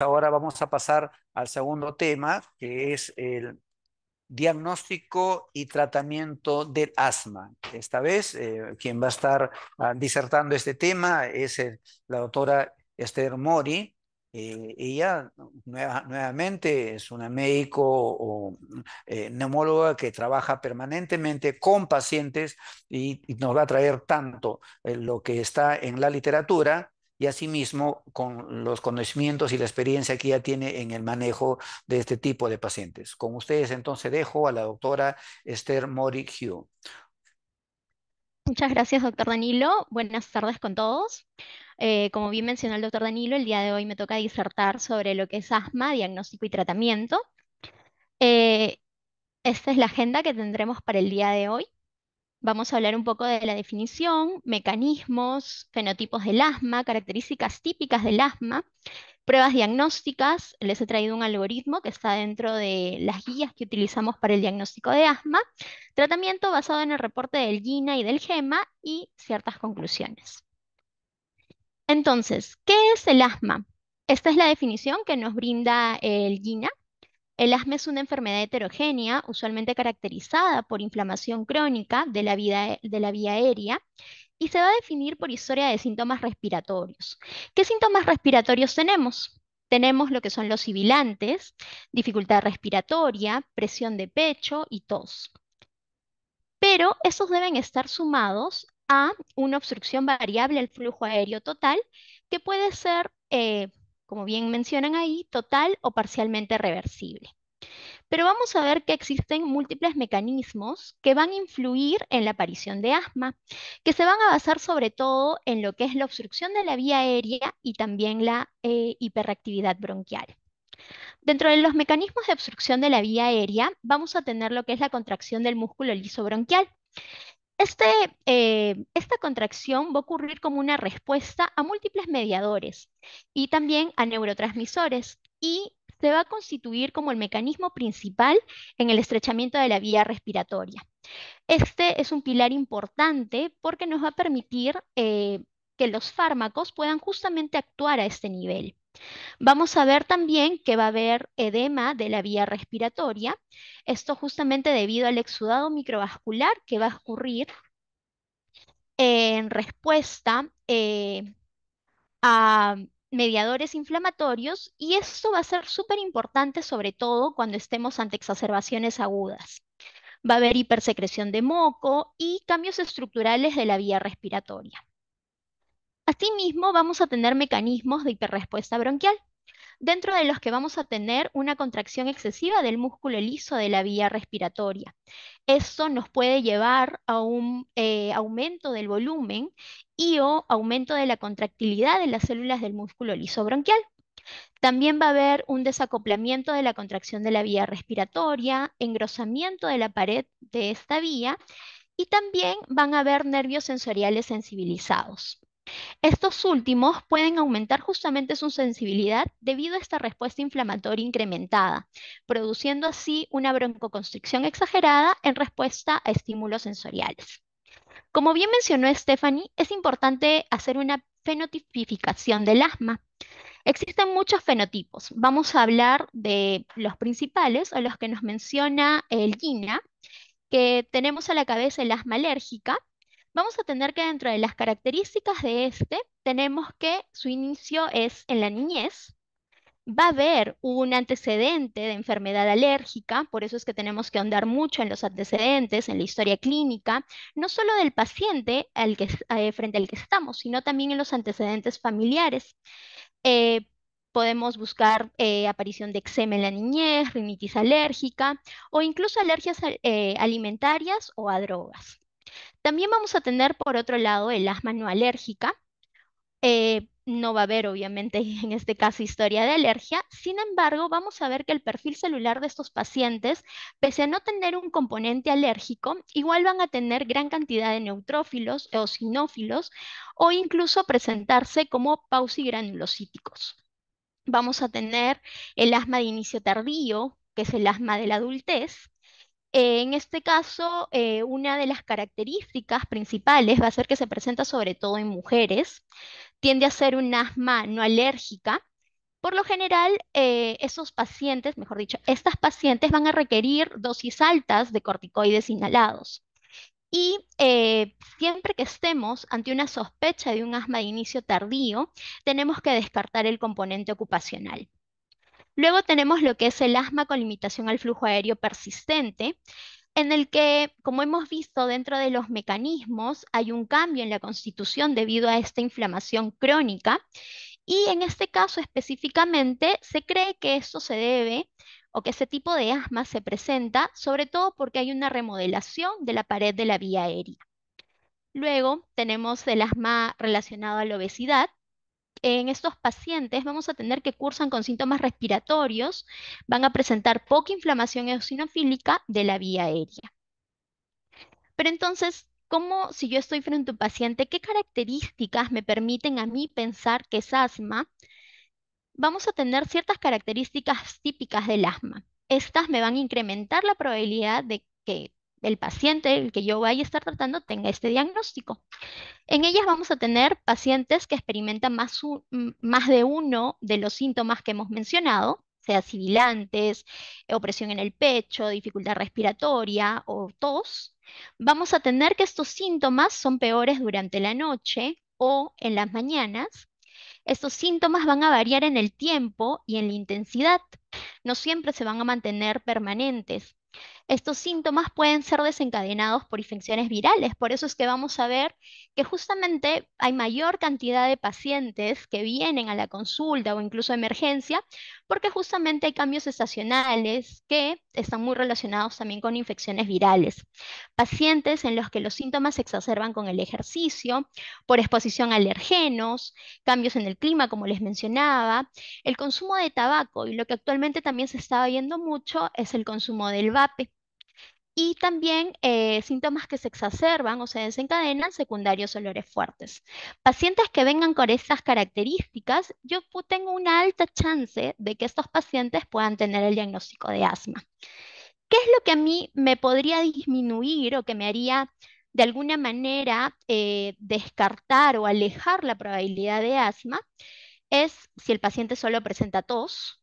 Ahora vamos a pasar al segundo tema, que es el diagnóstico y tratamiento del asma. Esta vez, eh, quien va a estar ah, disertando este tema es la doctora Esther Mori. Eh, ella nuevamente es una médico o eh, neumóloga que trabaja permanentemente con pacientes y, nos va a traer tanto lo que está en la literatura y asimismo con los conocimientos y la experiencia que ya tiene en el manejo de este tipo de pacientes. Con ustedes entonces dejo a la doctora Esther Mori Hugh. Muchas gracias, doctor Danilo. Buenas tardes con todos. Eh, como bien mencionó el doctor Danilo, el día de hoy me toca disertar sobre lo que es asma, diagnóstico y tratamiento. Eh, esta es la agenda que tendremos para el día de hoy. Vamos a hablar un poco de la definición, mecanismos, fenotipos del asma, características típicas del asma, pruebas diagnósticas. Les he traído un algoritmo que está dentro de las guías que utilizamos para el diagnóstico de asma, tratamiento basado en el reporte del GINA y del GEMA y ciertas conclusiones. Entonces, ¿qué es el asma? Esta es la definición que nos brinda el GINA el asma es una enfermedad heterogénea, usualmente caracterizada por inflamación crónica e-, de la, vía aérea y se va a definir por historia de síntomas respiratorios. ¿Qué síntomas respiratorios tenemos? Tenemos lo que son los sibilantes, dificultad respiratoria, presión de pecho y tos. Pero esos deben estar sumados a una obstrucción variable al flujo aéreo total, que puede ser eh, como bien mencionan ahí, total o parcialmente reversible. Pero vamos a ver que existen múltiples mecanismos que van a influir en la aparición de asma, que se van a basar sobre todo en lo que es la obstrucción de la vía aérea y también la eh, hiperactividad bronquial. Dentro de los mecanismos de obstrucción de la vía aérea, vamos a tener lo que es la contracción del músculo liso bronquial, este, eh, esta contracción va a ocurrir como una respuesta a múltiples mediadores y también a neurotransmisores y se va a constituir como el mecanismo principal en el estrechamiento de la vía respiratoria. Este es un pilar importante porque nos va a permitir eh, que los fármacos puedan justamente actuar a este nivel. Vamos a ver también que va a haber edema de la vía respiratoria, esto justamente debido al exudado microvascular que va a ocurrir en respuesta eh, a mediadores inflamatorios y esto va a ser súper importante sobre todo cuando estemos ante exacerbaciones agudas. Va a haber hipersecreción de moco y cambios estructurales de la vía respiratoria. Asimismo, vamos a tener mecanismos de hiperrespuesta bronquial, dentro de los que vamos a tener una contracción excesiva del músculo liso de la vía respiratoria. Esto nos puede llevar a un eh, aumento del volumen y o aumento de la contractilidad de las células del músculo liso bronquial. También va a haber un desacoplamiento de la contracción de la vía respiratoria, engrosamiento de la pared de esta vía y también van a haber nervios sensoriales sensibilizados. Estos últimos pueden aumentar justamente su sensibilidad debido a esta respuesta inflamatoria incrementada, produciendo así una broncoconstricción exagerada en respuesta a estímulos sensoriales. Como bien mencionó Stephanie, es importante hacer una fenotipificación del asma. Existen muchos fenotipos. Vamos a hablar de los principales o los que nos menciona el eh, GINA, que tenemos a la cabeza el asma alérgica, vamos a tener que dentro de las características de este, tenemos que su inicio es en la niñez, va a haber un antecedente de enfermedad alérgica, por eso es que tenemos que ahondar mucho en los antecedentes, en la historia clínica, no solo del paciente al que, eh, frente al que estamos, sino también en los antecedentes familiares. Eh, podemos buscar eh, aparición de eczema en la niñez, rinitis alérgica o incluso alergias alimentarias o a drogas. También vamos a tener, por otro lado, el asma no alérgica. Eh, no va a haber, obviamente, en este caso, historia de alergia. Sin embargo, vamos a ver que el perfil celular de estos pacientes, pese a no tener un componente alérgico, igual van a tener gran cantidad de neutrófilos, eosinófilos o incluso presentarse como pausigranulocíticos. Vamos a tener el asma de inicio tardío, que es el asma de la adultez, en este caso, eh, una de las características principales va a ser que se presenta sobre todo en mujeres, tiende a ser un asma no alérgica. Por lo general, eh, esos pacientes, mejor dicho, estas pacientes van a requerir dosis altas de corticoides inhalados. Y eh, siempre que estemos ante una sospecha de un asma de inicio tardío, tenemos que descartar el componente ocupacional. Luego tenemos lo que es el asma con limitación al flujo aéreo persistente, en el que, como hemos visto dentro de los mecanismos, hay un cambio en la constitución debido a esta inflamación crónica. Y en este caso específicamente se cree que esto se debe o que ese tipo de asma se presenta sobre todo porque hay una remodelación de la pared de la vía aérea. Luego tenemos el asma relacionado a la obesidad, en estos pacientes vamos a tener que cursan con síntomas respiratorios, van a presentar poca inflamación eosinofílica de la vía aérea. Pero entonces, ¿cómo si yo estoy frente a un paciente, qué características me permiten a mí pensar que es asma? Vamos a tener ciertas características típicas del asma. Estas me van a incrementar la probabilidad de que el paciente, el que yo vaya a estar tratando, tenga este diagnóstico. En ellas vamos a tener pacientes que experimentan más, más de uno de los síntomas que hemos mencionado, sea sibilantes, eh, opresión en el pecho, dificultad respiratoria o tos. Vamos a tener que estos síntomas son peores durante la noche o en las mañanas. Estos síntomas van a variar en el tiempo y en la intensidad. No siempre se van a mantener permanentes. Estos síntomas pueden ser desencadenados por infecciones virales, por eso es que vamos a ver que justamente hay mayor cantidad de pacientes que vienen a la consulta o incluso a emergencia, porque justamente hay cambios estacionales que están muy relacionados también con infecciones virales. Pacientes en los que los síntomas se exacerban con el ejercicio, por exposición a alergenos, cambios en el clima, como les mencionaba, el consumo de tabaco y lo que actualmente también se está viendo mucho es el consumo del vape y también eh, síntomas que se exacerban o se desencadenan secundarios olores fuertes. Pacientes que vengan con estas características, yo tengo una alta chance de que estos pacientes puedan tener el diagnóstico de asma. ¿Qué es lo que a mí me podría disminuir o que me haría de alguna manera eh, descartar o alejar la probabilidad de asma? Es si el paciente solo presenta tos,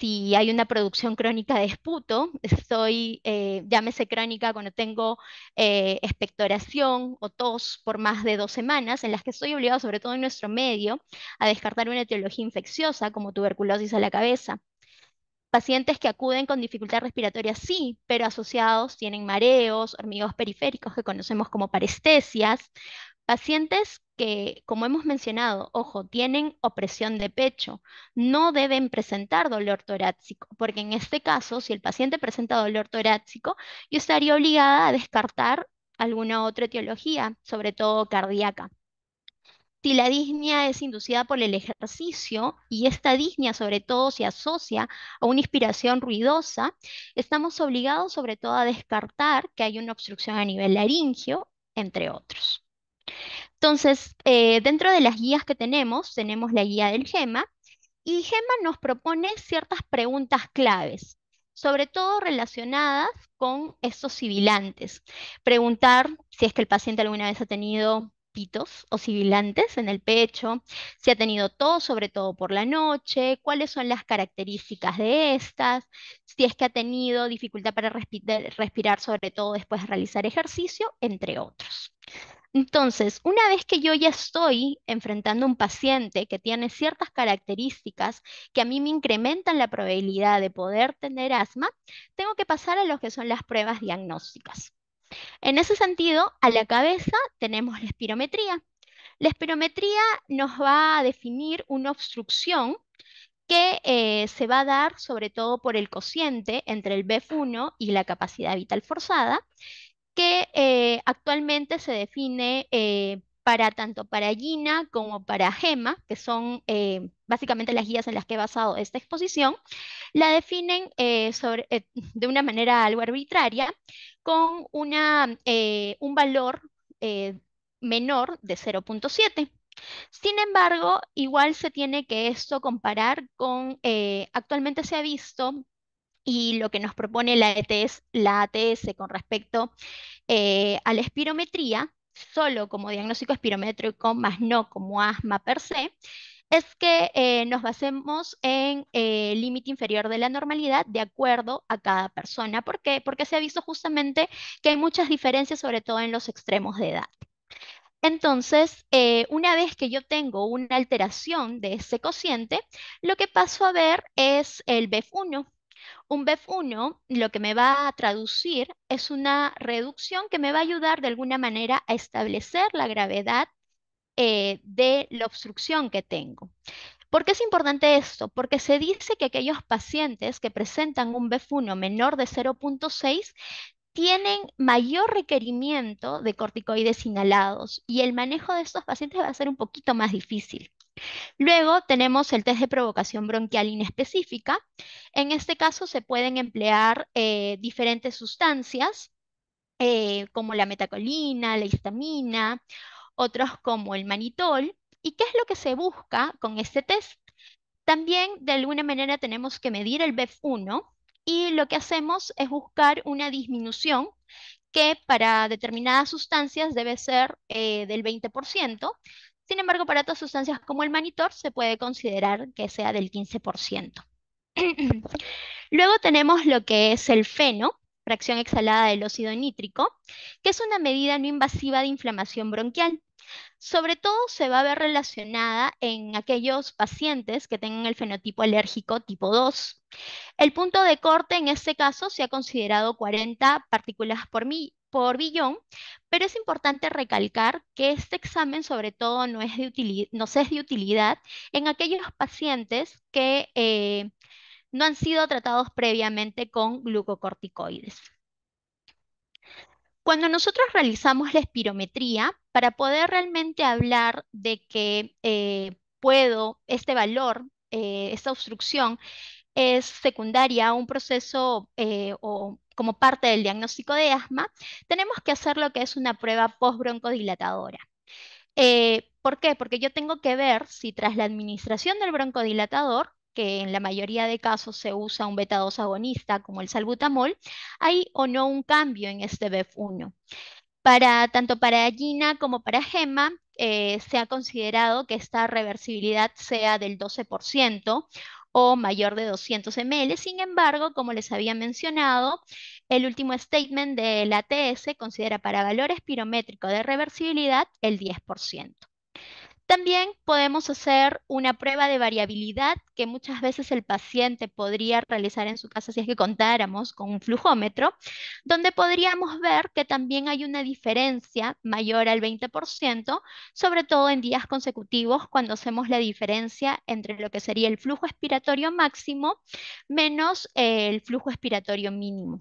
si hay una producción crónica de esputo, estoy eh, llámese crónica cuando tengo eh, expectoración o tos por más de dos semanas, en las que estoy obligado, sobre todo en nuestro medio, a descartar una etiología infecciosa como tuberculosis a la cabeza. Pacientes que acuden con dificultad respiratoria sí, pero asociados tienen mareos, hormigos periféricos que conocemos como parestesias, Pacientes que, como hemos mencionado, ojo, tienen opresión de pecho, no deben presentar dolor torácico, porque en este caso, si el paciente presenta dolor torácico, yo estaría obligada a descartar alguna otra etiología, sobre todo cardíaca. Si la disnea es inducida por el ejercicio y esta disnea sobre todo se asocia a una inspiración ruidosa, estamos obligados sobre todo a descartar que hay una obstrucción a nivel laringio, entre otros. Entonces, eh, dentro de las guías que tenemos, tenemos la guía del GEMA y GEMA nos propone ciertas preguntas claves, sobre todo relacionadas con estos sibilantes. Preguntar si es que el paciente alguna vez ha tenido pitos o sibilantes en el pecho, si ha tenido tos, sobre todo por la noche, cuáles son las características de estas, si es que ha tenido dificultad para respirar, sobre todo después de realizar ejercicio, entre otros. Entonces, una vez que yo ya estoy enfrentando a un paciente que tiene ciertas características que a mí me incrementan la probabilidad de poder tener asma, tengo que pasar a lo que son las pruebas diagnósticas. En ese sentido, a la cabeza tenemos la espirometría. La espirometría nos va a definir una obstrucción que eh, se va a dar sobre todo por el cociente entre el BEF1 y la capacidad vital forzada, que eh, actualmente se define eh, para tanto para Gina como para Gema, que son eh, básicamente las guías en las que he basado esta exposición, la definen de una manera algo arbitraria, con una, un valor menor de 0.7. Sin embargo, igual se tiene que esto comparar con, actualmente se ha visto y lo que nos propone la ATS, e la ATS con respecto eh, a la espirometría, solo como diagnóstico espirométrico, más no como asma per se, es que eh, nos basemos en el eh, límite inferior de la normalidad de acuerdo a cada persona. ¿Por qué? Porque se ha visto justamente que hay muchas diferencias, sobre todo en los extremos de edad. Entonces, una vez que yo tengo una alteración de ese cociente, lo que paso a ver es el BEF1, un BEF1 lo que me va a traducir es una reducción que me va a ayudar de alguna manera a establecer la gravedad eh, de la obstrucción que tengo. ¿Por qué es importante esto? Porque se dice que aquellos pacientes que presentan un BEF1 menor de 0.6 tienen mayor requerimiento de corticoides inhalados y el manejo de estos pacientes va a ser un poquito más difícil. Luego tenemos el test de provocación bronquial inespecífica. En este caso se pueden emplear eh, diferentes sustancias eh, como la metacolina, la histamina, otros como el manitol. ¿Y qué es lo que se busca con este test? También de alguna manera tenemos que medir el BEF1, y lo que hacemos es buscar una disminución que para determinadas sustancias debe ser eh, del 20%, sin embargo para otras sustancias como el manitor se puede considerar que sea del 15%. Luego tenemos lo que es el feno, fracción exhalada del óxido nítrico, que es una medida no invasiva de inflamación bronquial. Sobre todo se va a ver relacionada en aquellos pacientes que tengan el fenotipo alérgico tipo 2. El punto de corte en este caso se ha considerado 40 partículas por, por billón, pero es importante recalcar que este examen sobre todo no es de utilidad, es de utilidad en aquellos pacientes que eh, no han sido tratados previamente con glucocorticoides. Cuando nosotros realizamos la espirometría, para poder realmente hablar de que eh, puedo, este valor, eh, esta obstrucción, es secundaria a un proceso eh, o como parte del diagnóstico de asma, tenemos que hacer lo que es una prueba postbroncodilatadora. broncodilatadora. ¿Por qué? Porque yo tengo que ver si tras la administración del broncodilatador que en la mayoría de casos se usa un beta 2 agonista como el salbutamol, hay o no un cambio en este BEF1. Para, tanto para Gina como para Gema, eh, se ha considerado que esta reversibilidad sea del 12% o mayor de 200 ml. Sin embargo, como les había mencionado, el último statement del ATS considera para valores espirométrico de reversibilidad el 10%. También podemos hacer una prueba de variabilidad que muchas veces el paciente podría realizar en su casa si es que contáramos con un flujómetro, donde podríamos ver que también hay una diferencia mayor al 20%, sobre todo en días consecutivos cuando hacemos la diferencia entre lo que sería el flujo expiratorio máximo menos eh, el flujo expiratorio mínimo.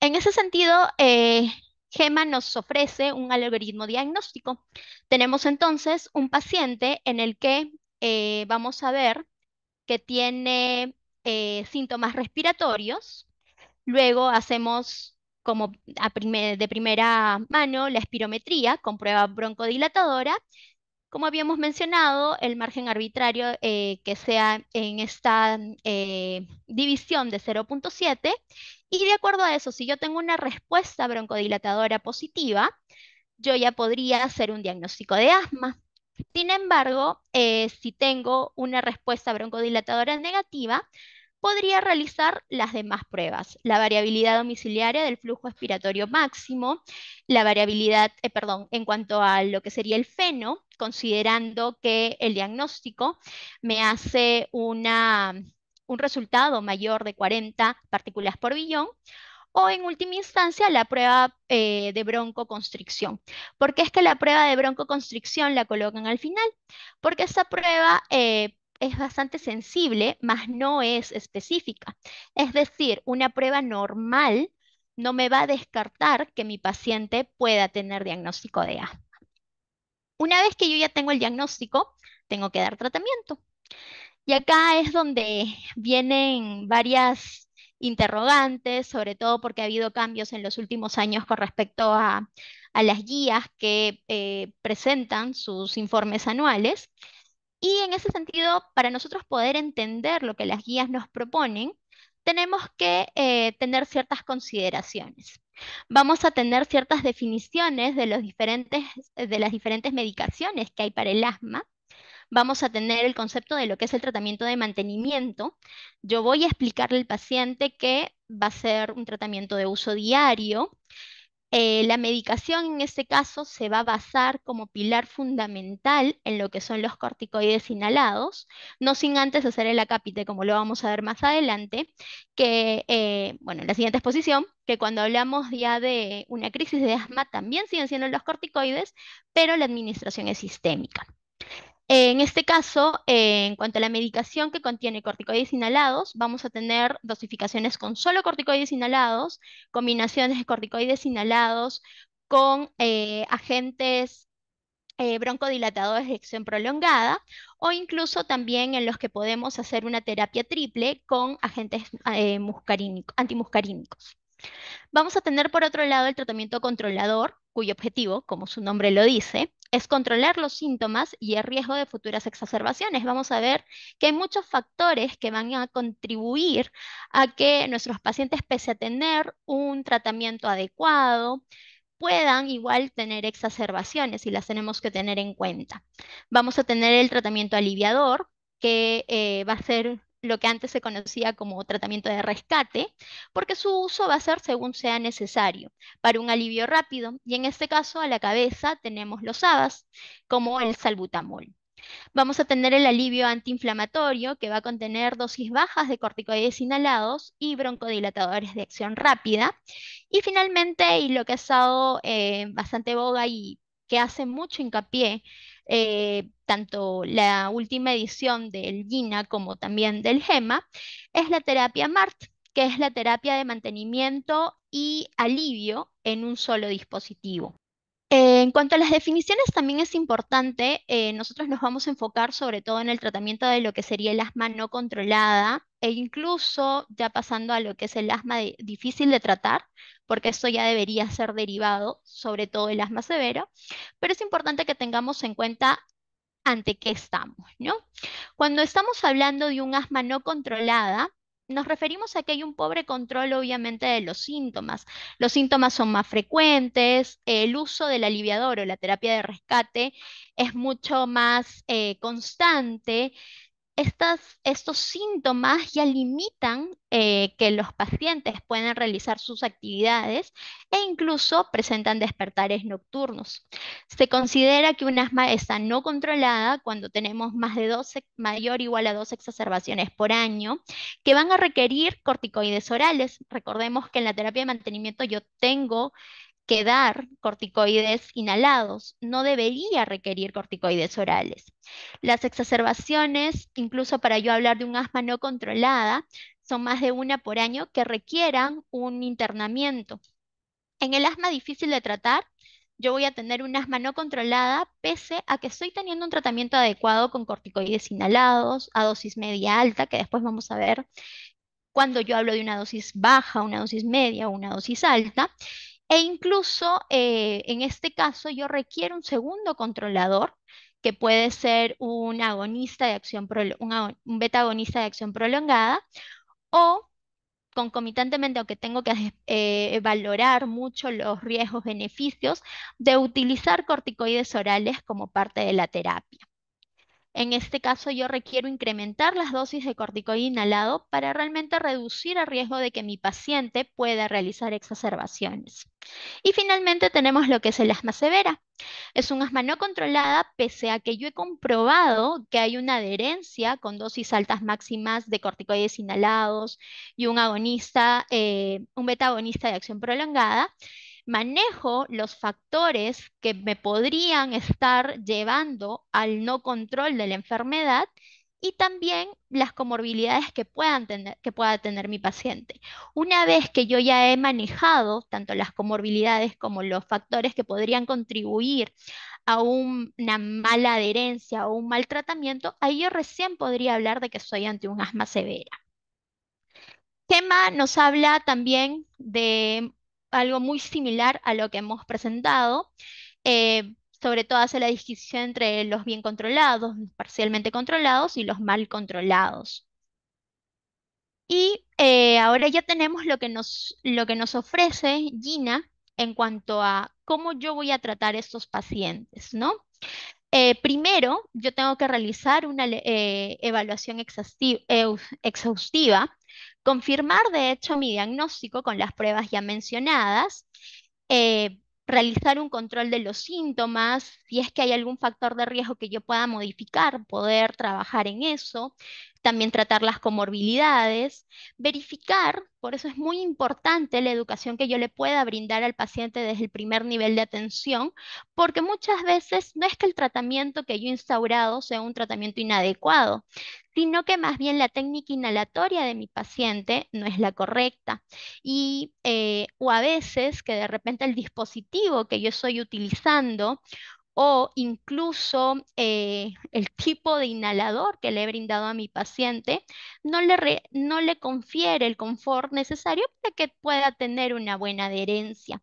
En ese sentido, eh, GEMA nos ofrece un algoritmo diagnóstico. Tenemos entonces un paciente en el que eh, vamos a ver que tiene eh, síntomas respiratorios. Luego hacemos como de primera mano la espirometría con prueba broncodilatadora como habíamos mencionado, el margen arbitrario eh, que sea en esta eh, división de 0.7 y de acuerdo a eso, si yo tengo una respuesta broncodilatadora positiva, yo ya podría hacer un diagnóstico de asma. Sin embargo, eh, si tengo una respuesta broncodilatadora negativa, podría realizar las demás pruebas, la variabilidad domiciliaria del flujo expiratorio máximo, la variabilidad, eh, perdón, en cuanto a lo que sería el feno, considerando que el diagnóstico me hace una, un resultado mayor de 40 partículas por billón, o en última instancia la prueba eh, de broncoconstricción. ¿Por qué es que la prueba de broncoconstricción la colocan al final? Porque esta prueba eh, es bastante sensible, mas no es específica. Es decir, una prueba normal no me va a descartar que mi paciente pueda tener diagnóstico de asma. Una vez que yo ya tengo el diagnóstico, tengo que dar tratamiento. Y acá es donde vienen varias interrogantes, sobre todo porque ha habido cambios en los últimos años con respecto a, las guías que eh, presentan sus informes anuales. Y en ese sentido, para nosotros poder entender lo que las guías nos proponen, tenemos que eh, tener ciertas consideraciones. Vamos a tener ciertas definiciones de las diferentes medicaciones que hay para el asma. Vamos a tener el concepto de lo que es el tratamiento de mantenimiento. Yo voy a explicarle al paciente que va a ser un tratamiento de uso diario, eh, la medicación en este caso se va a basar como pilar fundamental en lo que son los corticoides inhalados, no sin antes hacer el acápite, como lo vamos a ver más adelante, que, eh, bueno, en la siguiente exposición, que cuando hablamos ya de una crisis de asma también siguen siendo los corticoides, pero la administración es sistémica. En este caso, en cuanto a la medicación que contiene corticoides inhalados, vamos a tener dosificaciones con solo corticoides inhalados, combinaciones de corticoides inhalados con eh, agentes eh, broncodilatadores de acción prolongada o incluso también en los que podemos hacer una terapia triple con agentes eh, antimuscarínicos. Vamos a tener por otro lado el tratamiento controlador, cuyo objetivo, como su nombre lo dice, es controlar los síntomas y el riesgo de futuras exacerbaciones. Vamos a ver que hay muchos factores que van a contribuir a que nuestros pacientes, pese a tener un tratamiento adecuado, puedan igual tener exacerbaciones y las tenemos que tener en cuenta. Vamos a tener el tratamiento aliviador, que eh, va a ser lo que antes se conocía como tratamiento de rescate, porque su uso va a ser según sea necesario, para un alivio rápido, y en este caso a la cabeza tenemos los ABAS, como el salbutamol. Vamos a tener el alivio antiinflamatorio, que va a contener dosis bajas de corticoides inhalados y broncodilatadores de acción rápida. Y finalmente, y lo que ha estado eh, bastante boga y que hace mucho hincapié eh, tanto la última edición del GINA como también del GEMA, es la terapia MART, que es la terapia de mantenimiento y alivio en un solo dispositivo en cuanto a las definiciones, también es importante, eh, nosotros nos vamos a enfocar sobre todo en el tratamiento de lo que sería el asma no controlada e incluso ya pasando a lo que es el asma difícil de tratar, porque esto ya debería ser derivado, sobre todo el asma severo, pero es importante que tengamos en cuenta ante qué estamos, ¿no? Cuando estamos hablando de un asma no controlada, nos referimos a que hay un pobre control, obviamente, de los síntomas. Los síntomas son más frecuentes, el uso del aliviador o la terapia de rescate es mucho más eh, constante, estos síntomas ya limitan eh, que los pacientes puedan realizar sus actividades e incluso presentan despertares nocturnos. Se considera que un asma está no controlada cuando tenemos más de mayor o igual a dos exacerbaciones por año que van a requerir corticoides orales. Recordemos que en la terapia de mantenimiento yo tengo quedar corticoides inhalados, no debería requerir corticoides orales. Las exacerbaciones, incluso para yo hablar de un asma no controlada, son más de una por año que requieran un internamiento. En el asma difícil de tratar, yo voy a tener un asma no controlada pese a que estoy teniendo un tratamiento adecuado con corticoides inhalados a dosis media alta, que después vamos a ver cuando yo hablo de una dosis baja, una dosis media o una dosis alta, e incluso eh, en este caso yo requiero un segundo controlador que puede ser un agonista de acción un, beta agonista de acción prolongada o concomitantemente, aunque tengo que eh, valorar mucho los riesgos, beneficios, de utilizar corticoides orales como parte de la terapia. En este caso yo requiero incrementar las dosis de corticoide inhalado para realmente reducir el riesgo de que mi paciente pueda realizar exacerbaciones. Y finalmente tenemos lo que es el asma severa. Es un asma no controlada, pese a que yo he comprobado que hay una adherencia con dosis altas máximas de corticoides inhalados y un agonista, eh, un beta agonista de acción prolongada. Manejo los factores que me podrían estar llevando al no control de la enfermedad y también las comorbilidades que, que pueda tener mi paciente. Una vez que yo ya he manejado tanto las comorbilidades como los factores que podrían contribuir a una mala adherencia o un mal tratamiento, ahí yo recién podría hablar de que soy ante un asma severa. Tema nos habla también de algo muy similar a lo que hemos presentado. Eh, sobre todo hace la distinción entre los bien controlados, parcialmente controlados y los mal controlados. Y eh, ahora ya tenemos lo que, nos, lo que nos ofrece Gina en cuanto a cómo yo voy a tratar estos pacientes, ¿no? Eh, primero, yo tengo que realizar una eh, evaluación exhaustiva, confirmar de hecho mi diagnóstico con las pruebas ya mencionadas, realizar un control de los síntomas, si es que hay algún factor de riesgo que yo pueda modificar, poder trabajar en eso, también tratar las comorbilidades, verificar, por eso es muy importante la educación que yo le pueda brindar al paciente desde el primer nivel de atención, porque muchas veces no es que el tratamiento que yo he instaurado sea un tratamiento inadecuado, sino que más bien la técnica inhalatoria de mi paciente no es la correcta. Y, eh, o a veces que de repente el dispositivo que yo estoy utilizando o incluso eh, el tipo de inhalador que le he brindado a mi paciente, no le, no le confiere el confort necesario para que pueda tener una buena adherencia.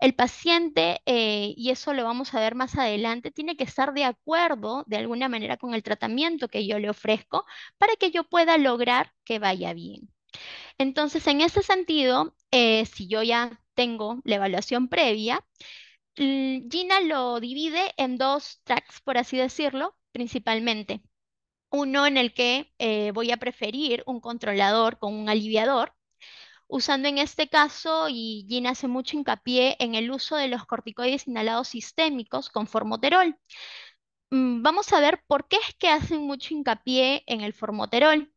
El paciente, eh, y eso lo vamos a ver más adelante, tiene que estar de acuerdo de alguna manera con el tratamiento que yo le ofrezco para que yo pueda lograr que vaya bien. Entonces, en ese sentido, eh, si yo ya tengo la evaluación previa, Gina lo divide en dos tracks, por así decirlo, principalmente. Uno en el que eh, voy a preferir un controlador con un aliviador, usando en este caso, y Gina hace mucho hincapié en el uso de los corticoides inhalados sistémicos con formoterol. Mm, vamos a ver por qué es que hacen mucho hincapié en el formoterol.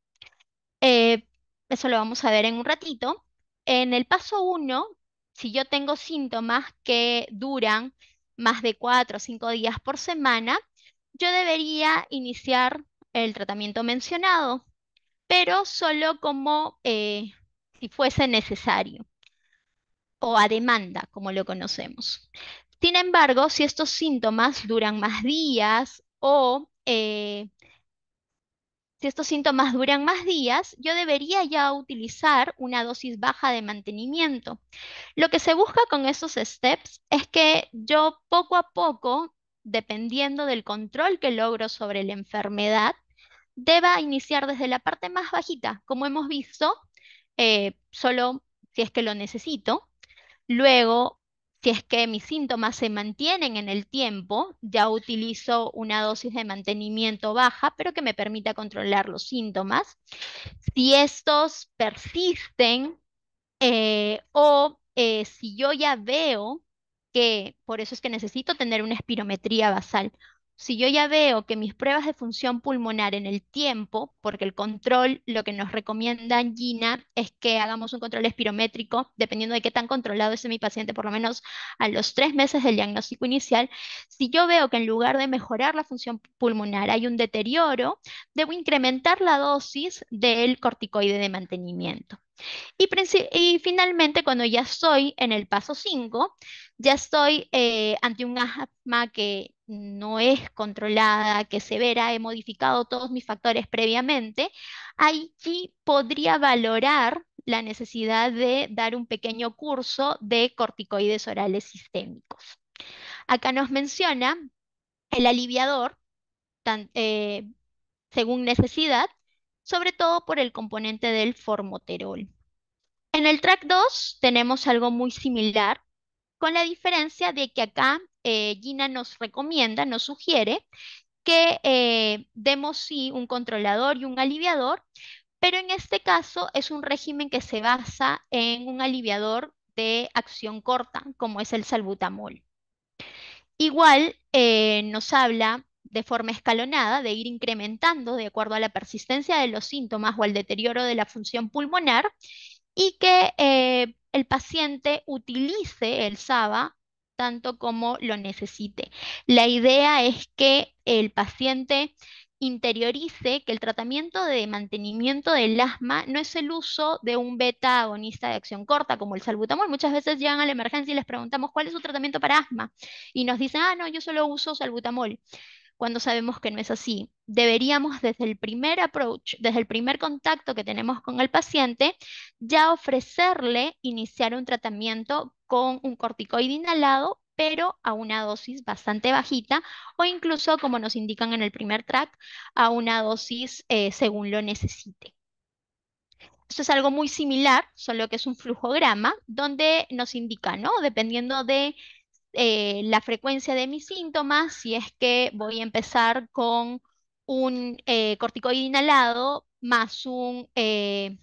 Eh, eso lo vamos a ver en un ratito. En el paso 1 si yo tengo síntomas que duran más de cuatro o cinco días por semana, yo debería iniciar el tratamiento mencionado, pero solo como eh, si fuese necesario o a demanda, como lo conocemos. Sin embargo, si estos síntomas duran más días o eh, si estos síntomas duran más días, yo debería ya utilizar una dosis baja de mantenimiento. Lo que se busca con esos steps es que yo poco a poco, dependiendo del control que logro sobre la enfermedad, deba iniciar desde la parte más bajita, como hemos visto, eh, solo si es que lo necesito, luego si es que mis síntomas se mantienen en el tiempo, ya utilizo una dosis de mantenimiento baja, pero que me permita controlar los síntomas. Si estos persisten eh, o eh, si yo ya veo que por eso es que necesito tener una espirometría basal, si yo ya veo que mis pruebas de función pulmonar en el tiempo, porque el control, lo que nos recomienda Gina es que hagamos un control espirométrico, dependiendo de qué tan controlado es mi paciente, por lo menos a los tres meses del diagnóstico inicial, si yo veo que en lugar de mejorar la función pulmonar hay un deterioro, debo incrementar la dosis del corticoide de mantenimiento. Y, finalmente, cuando ya soy en el paso 5, ya estoy eh, ante un asma que no es controlada, que es severa, he modificado todos mis factores previamente, allí podría valorar la necesidad de dar un pequeño curso de corticoides orales sistémicos. Acá nos menciona el aliviador, eh, según necesidad, sobre todo por el componente del formoterol. En el track 2 tenemos algo muy similar, con la diferencia de que acá eh, Gina nos recomienda, nos sugiere que eh, demos sí un controlador y un aliviador, pero en este caso es un régimen que se basa en un aliviador de acción corta, como es el salbutamol. Igual eh, nos habla de forma escalonada, de ir incrementando de acuerdo a la persistencia de los síntomas o al deterioro de la función pulmonar, y que el paciente utilice el SABA tanto como lo necesite. La idea es que el paciente interiorice que el tratamiento de mantenimiento del asma no es el uso de un beta agonista de acción corta como el salbutamol. Muchas veces llegan a la emergencia y les preguntamos cuál es su tratamiento para asma y nos dicen, ah, no, yo solo uso salbutamol cuando sabemos que no es así. Deberíamos desde el primer approach, desde el primer contacto que tenemos con el paciente, ya ofrecerle iniciar un tratamiento con un corticoide inhalado, pero a una dosis bastante bajita o incluso, como nos indican en el primer track, a una dosis eh, según lo necesite. Esto es algo muy similar, solo que es un flujograma, donde nos indica, ¿no? Dependiendo de eh, la frecuencia de mis síntomas, si es que voy a empezar con un eh, corticoide inhalado más un eh,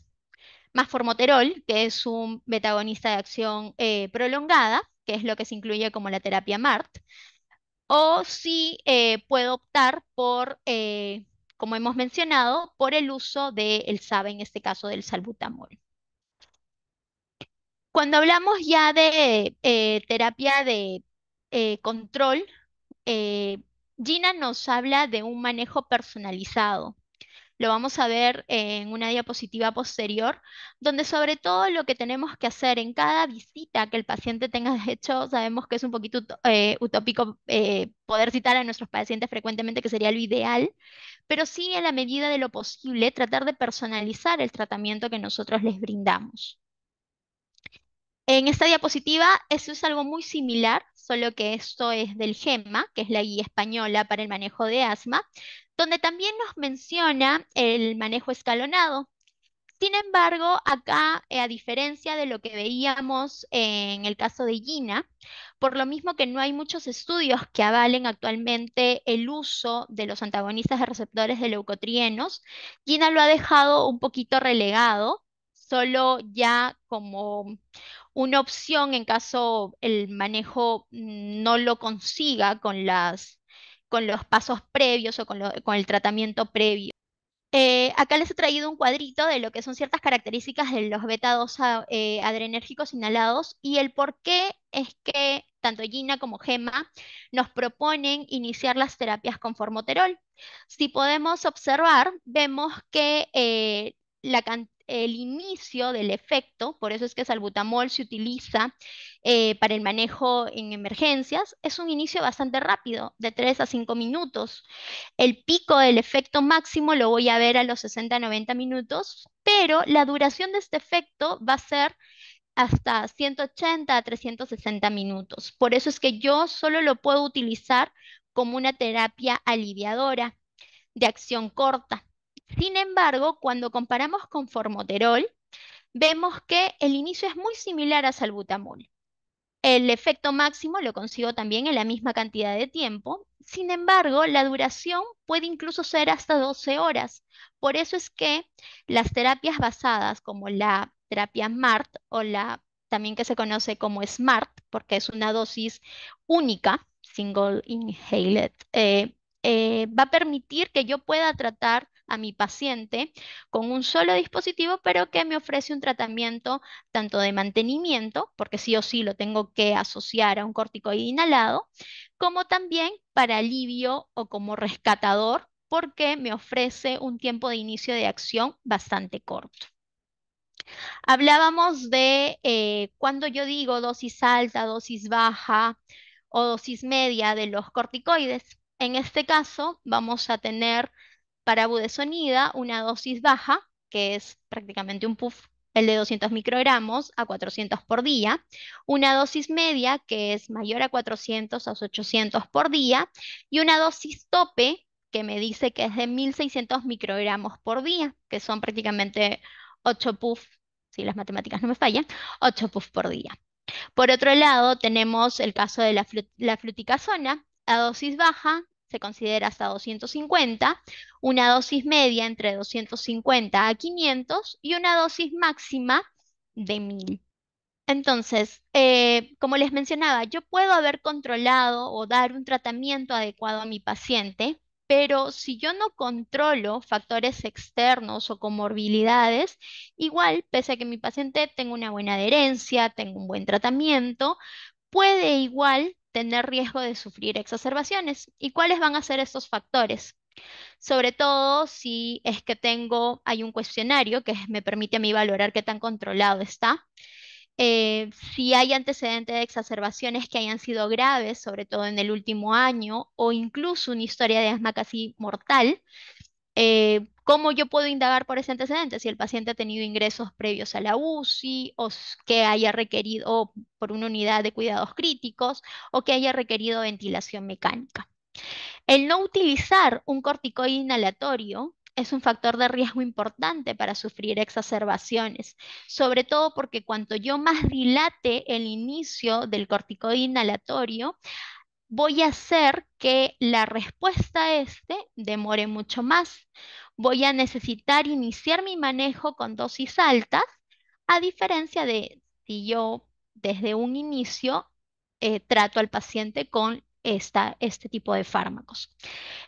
más formoterol, que es un metagonista de acción eh, prolongada, que es lo que se incluye como la terapia MART, o si puedo optar por, como hemos mencionado, por el uso del sabe en este caso del salbutamol. Cuando hablamos ya de eh, terapia de eh, control, eh, Gina nos habla de un manejo personalizado. Lo vamos a ver en una diapositiva posterior, donde sobre todo lo que tenemos que hacer en cada visita que el paciente tenga hecho, sabemos que es un poquito utópico poder citar a nuestros pacientes frecuentemente, que sería lo ideal, pero sí en la medida de lo posible tratar de personalizar el tratamiento que nosotros les brindamos. En esta diapositiva, eso es algo muy similar, solo que esto es del GEMA, que es la guía española para el manejo de asma, donde también nos menciona el manejo escalonado. Sin embargo, acá, eh, a diferencia de lo que veíamos en el caso de Gina, por lo mismo que no hay muchos estudios que avalen actualmente el uso de los antagonistas de receptores de leucotrienos, Gina lo ha dejado un poquito relegado, solo ya como una opción en caso el manejo no lo consiga con, las, con los pasos previos o con, el tratamiento previo. Eh, acá les he traído un cuadrito de lo que son ciertas características de los beta 2 eh, adrenérgicos inhalados y el por qué es que tanto Gina como Gema nos proponen iniciar las terapias con formoterol. Si podemos observar, vemos que eh, la, el inicio del efecto, por eso es que salbutamol se utiliza eh, para el manejo en emergencias, es un inicio bastante rápido, de 3 a 5 minutos. El pico del efecto máximo lo voy a ver a los 60-90 minutos, pero la duración de este efecto va a ser hasta 180 a 360 minutos. Por eso es que yo solo lo puedo utilizar como una terapia aliviadora de acción corta. Sin embargo, cuando comparamos con formoterol, vemos que el inicio es muy similar a salbutamol. El efecto máximo lo consigo también en la misma cantidad de tiempo. Sin embargo, la duración puede incluso ser hasta 12 horas. Por eso es que las terapias basadas como la terapia MART o la también que se conoce como SMART, porque es una dosis única, single inhaled, eh, eh, va a permitir que yo pueda tratar mi paciente con un solo dispositivo, pero que me ofrece un tratamiento tanto de mantenimiento, porque sí o sí lo tengo que asociar a un corticoide inhalado, como también para alivio o como rescatador, porque me ofrece un tiempo de inicio de acción bastante corto. Hablábamos de eh, cuando yo digo dosis alta, dosis baja o dosis media de los corticoides. En este caso vamos a tener para budesonida, una dosis baja, que es prácticamente un puff, el de 200 microgramos a 400 por día, una dosis media, que es mayor a 400 a 800 por día, y una dosis tope, que me dice que es de 1600 microgramos por día, que son prácticamente 8 puff, si las matemáticas no me fallan, 8 puff por día. Por otro lado, tenemos el caso de la, flut la a dosis baja se considera hasta 250, una dosis media entre 250 a 500 y una dosis máxima de 1000. Entonces, eh, como les mencionaba, yo puedo haber controlado o dar un tratamiento adecuado a mi paciente, pero si yo no controlo factores externos o comorbilidades, igual, pese a que mi paciente tenga una buena adherencia, tenga un buen tratamiento, puede igual tener riesgo de sufrir exacerbaciones. ¿Y cuáles van a ser estos factores? Sobre todo si es que tengo, hay un cuestionario que me permite a mí valorar qué tan controlado está. Eh, si hay antecedentes de exacerbaciones que hayan sido graves, sobre todo en el último año, o incluso una historia de asma casi mortal, eh, ¿Cómo yo puedo indagar por ese antecedente? Si el paciente ha tenido ingresos previos a la UCI o que haya requerido por una unidad de cuidados críticos o que haya requerido ventilación mecánica. El no utilizar un corticoide inhalatorio es un factor de riesgo importante para sufrir exacerbaciones, sobre todo porque cuanto yo más dilate el inicio del corticoide inhalatorio, voy a hacer que la respuesta a este demore mucho más. Voy a necesitar iniciar mi manejo con dosis altas, a diferencia de si yo desde un inicio eh, trato al paciente con esta, este tipo de fármacos.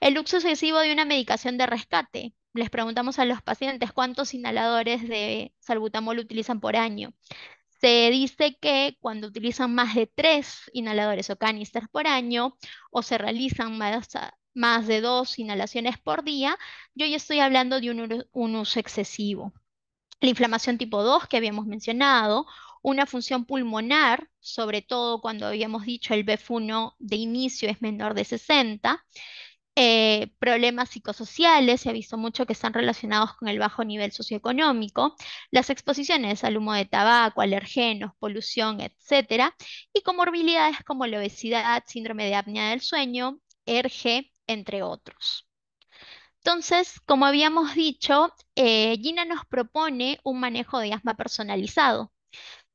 El uso excesivo de una medicación de rescate. Les preguntamos a los pacientes cuántos inhaladores de salbutamol utilizan por año. Se dice que cuando utilizan más de tres inhaladores o canisters por año o se realizan más, de dos inhalaciones por día, yo ya estoy hablando de un, uso excesivo. La inflamación tipo 2 que habíamos mencionado, una función pulmonar, sobre todo cuando habíamos dicho el BF1 de inicio es menor de 60, eh, problemas psicosociales, se ha visto mucho que están relacionados con el bajo nivel socioeconómico, las exposiciones al humo de tabaco, alergenos, polución, etcétera, Y comorbilidades como la obesidad, síndrome de apnea del sueño, ERGE, entre otros. Entonces, como habíamos dicho, eh, Gina nos propone un manejo de asma personalizado,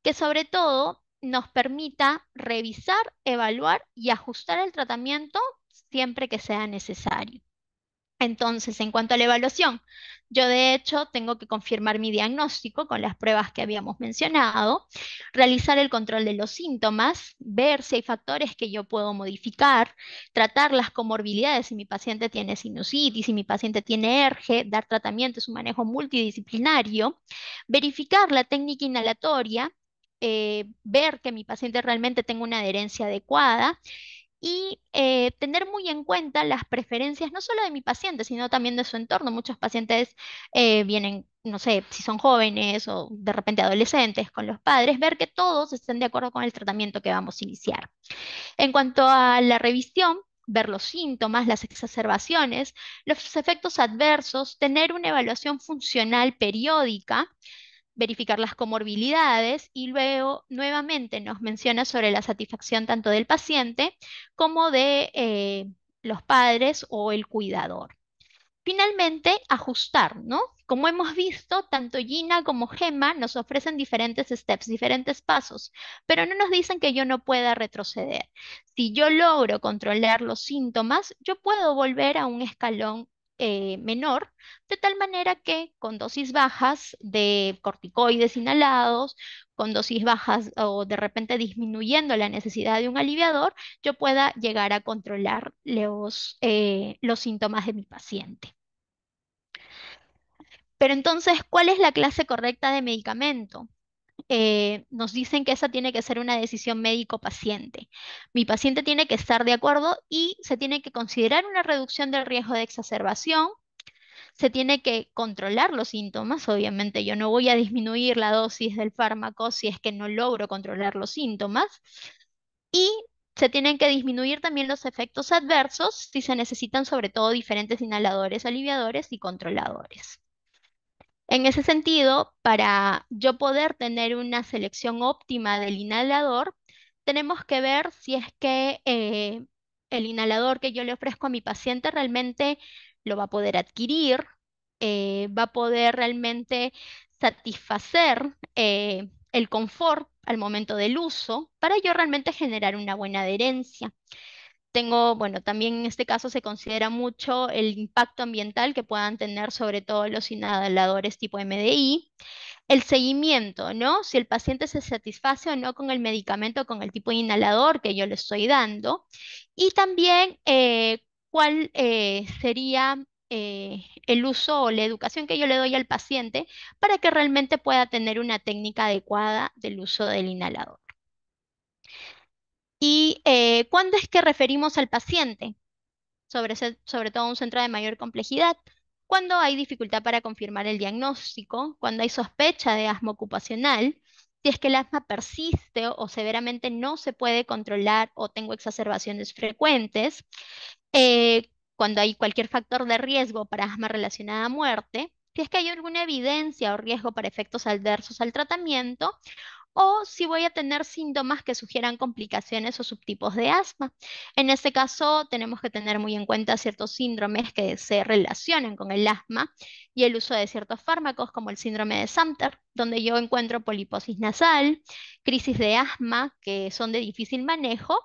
que sobre todo nos permita revisar, evaluar y ajustar el tratamiento siempre que sea necesario. Entonces, en cuanto a la evaluación, yo de hecho tengo que confirmar mi diagnóstico con las pruebas que habíamos mencionado, realizar el control de los síntomas, ver si hay factores que yo puedo modificar, tratar las comorbilidades, si mi paciente tiene sinusitis, si mi paciente tiene ERGE, dar tratamiento, es un manejo multidisciplinario, verificar la técnica inhalatoria, eh, ver que mi paciente realmente tenga una adherencia adecuada y eh, tener muy en cuenta las preferencias no solo de mi paciente, sino también de su entorno. Muchos pacientes eh, vienen, no sé, si son jóvenes o de repente adolescentes con los padres, ver que todos estén de acuerdo con el tratamiento que vamos a iniciar. En cuanto a la revisión, ver los síntomas, las exacerbaciones, los efectos adversos, tener una evaluación funcional periódica verificar las comorbilidades y luego nuevamente nos menciona sobre la satisfacción tanto del paciente como de eh, los padres o el cuidador. Finalmente, ajustar, ¿no? Como hemos visto, tanto Gina como Gemma nos ofrecen diferentes steps, diferentes pasos, pero no nos dicen que yo no pueda retroceder. Si yo logro controlar los síntomas, yo puedo volver a un escalón eh, menor, de tal manera que con dosis bajas de corticoides inhalados, con dosis bajas o de repente disminuyendo la necesidad de un aliviador, yo pueda llegar a controlar los, eh, los síntomas de mi paciente. Pero entonces, ¿cuál es la clase correcta de medicamento? Eh, nos dicen que esa tiene que ser una decisión médico-paciente. Mi paciente tiene que estar de acuerdo y se tiene que considerar una reducción del riesgo de exacerbación, se tiene que controlar los síntomas, obviamente yo no voy a disminuir la dosis del fármaco si es que no logro controlar los síntomas, y se tienen que disminuir también los efectos adversos si se necesitan sobre todo diferentes inhaladores, aliviadores y controladores. En ese sentido, para yo poder tener una selección óptima del inhalador, tenemos que ver si es que eh, el inhalador que yo le ofrezco a mi paciente realmente lo va a poder adquirir, eh, va a poder realmente satisfacer eh, el confort al momento del uso para yo realmente generar una buena adherencia. Tengo, bueno, también en este caso se considera mucho el impacto ambiental que puedan tener sobre todo los inhaladores tipo MDI. El seguimiento, ¿no? Si el paciente se satisface o no con el medicamento, con el tipo de inhalador que yo le estoy dando. Y también eh, cuál eh, sería eh, el uso o la educación que yo le doy al paciente para que realmente pueda tener una técnica adecuada del uso del inhalador y eh, cuándo es que referimos al paciente, sobre, sobre todo a un centro de mayor complejidad, cuando hay dificultad para confirmar el diagnóstico, cuando hay sospecha de asma ocupacional, si es que el asma persiste o severamente no se puede controlar o tengo exacerbaciones frecuentes, eh, cuando hay cualquier factor de riesgo para asma relacionada a muerte, si es que hay alguna evidencia o riesgo para efectos adversos al tratamiento, o si voy a tener síntomas que sugieran complicaciones o subtipos de asma. En ese caso, tenemos que tener muy en cuenta ciertos síndromes que se relacionan con el asma y el uso de ciertos fármacos, como el síndrome de Sumter, donde yo encuentro poliposis nasal, crisis de asma, que son de difícil manejo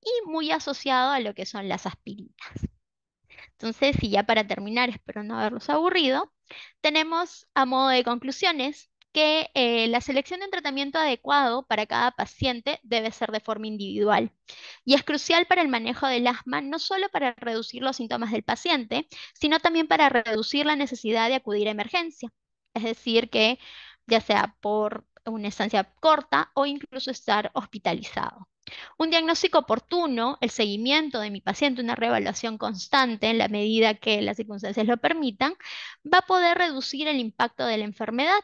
y muy asociado a lo que son las aspirinas. Entonces, y ya para terminar, espero no haberlos aburrido, tenemos a modo de conclusiones que eh, la selección de un tratamiento adecuado para cada paciente debe ser de forma individual y es crucial para el manejo del asma no solo para reducir los síntomas del paciente, sino también para reducir la necesidad de acudir a emergencia. Es decir, que ya sea por una estancia corta o incluso estar hospitalizado. Un diagnóstico oportuno, el seguimiento de mi paciente, una reevaluación constante en la medida que las circunstancias lo permitan, va a poder reducir el impacto de la enfermedad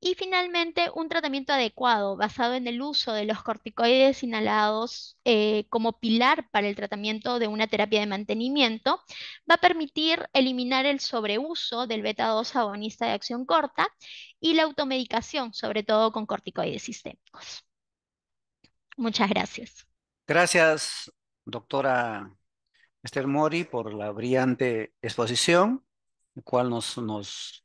y finalmente, un tratamiento adecuado basado en el uso de los corticoides inhalados eh, como pilar para el tratamiento de una terapia de mantenimiento va a permitir eliminar el sobreuso del beta-2 agonista de acción corta y la automedicación, sobre todo con corticoides sistémicos. Muchas gracias. Gracias, doctora Esther Mori, por la brillante exposición, la cual nos, nos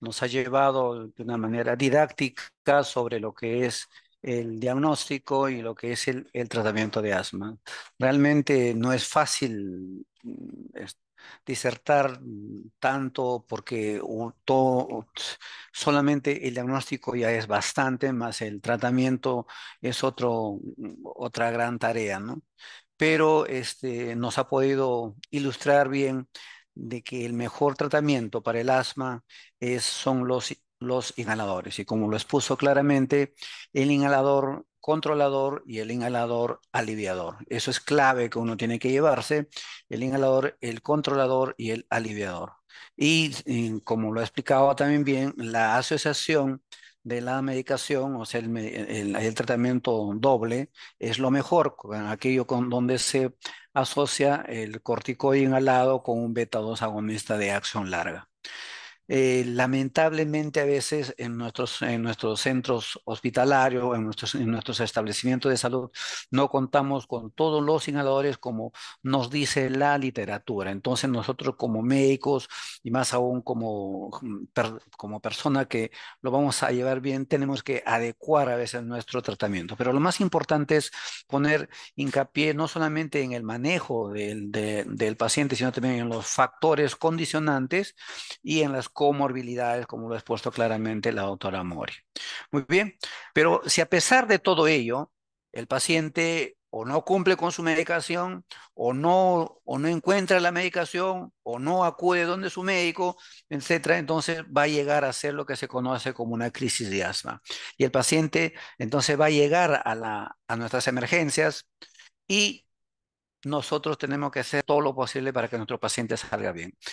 nos ha llevado de una manera didáctica sobre lo que es el diagnóstico y lo que es el, tratamiento de asma. Realmente no es fácil mm, disertar mm, tanto porque solamente el diagnóstico ya es bastante, más el tratamiento es otro, mm, otra gran tarea, ¿no? Pero este, nos ha podido ilustrar bien de que el mejor tratamiento para el asma es, son los, los inhaladores. Y como lo expuso claramente, el inhalador controlador y el inhalador aliviador. Eso es clave que uno tiene que llevarse, el inhalador, el controlador y el aliviador. Y, como lo ha explicado también bien, la asociación de la medicación, o sea, el, tratamiento doble es lo mejor, aquello con donde se asocia el corticoide inhalado con un beta 2 agonista de acción larga. Eh, lamentablemente a veces en nuestros, en nuestros centros hospitalarios, en nuestros, en nuestros establecimientos de salud, no contamos con todos los inhaladores como nos dice la literatura. Entonces nosotros como médicos y más aún como, mm, como persona que lo vamos a llevar bien, tenemos que adecuar a veces nuestro tratamiento. Pero lo más importante es poner hincapié no solamente en el manejo del, del paciente, sino también en los factores condicionantes y en las comorbilidades, como lo ha expuesto claramente la doctora Mori. Muy bien, pero si a pesar de todo ello, el paciente o no cumple con su medicación, o no, o no encuentra la medicación, o no acude donde su médico, etcétera, entonces va a llegar a ser lo que se conoce como una crisis de asma. Y el paciente entonces va a llegar a, la, a nuestras emergencias y nosotros tenemos que hacer todo lo posible para que nuestro paciente salga bien.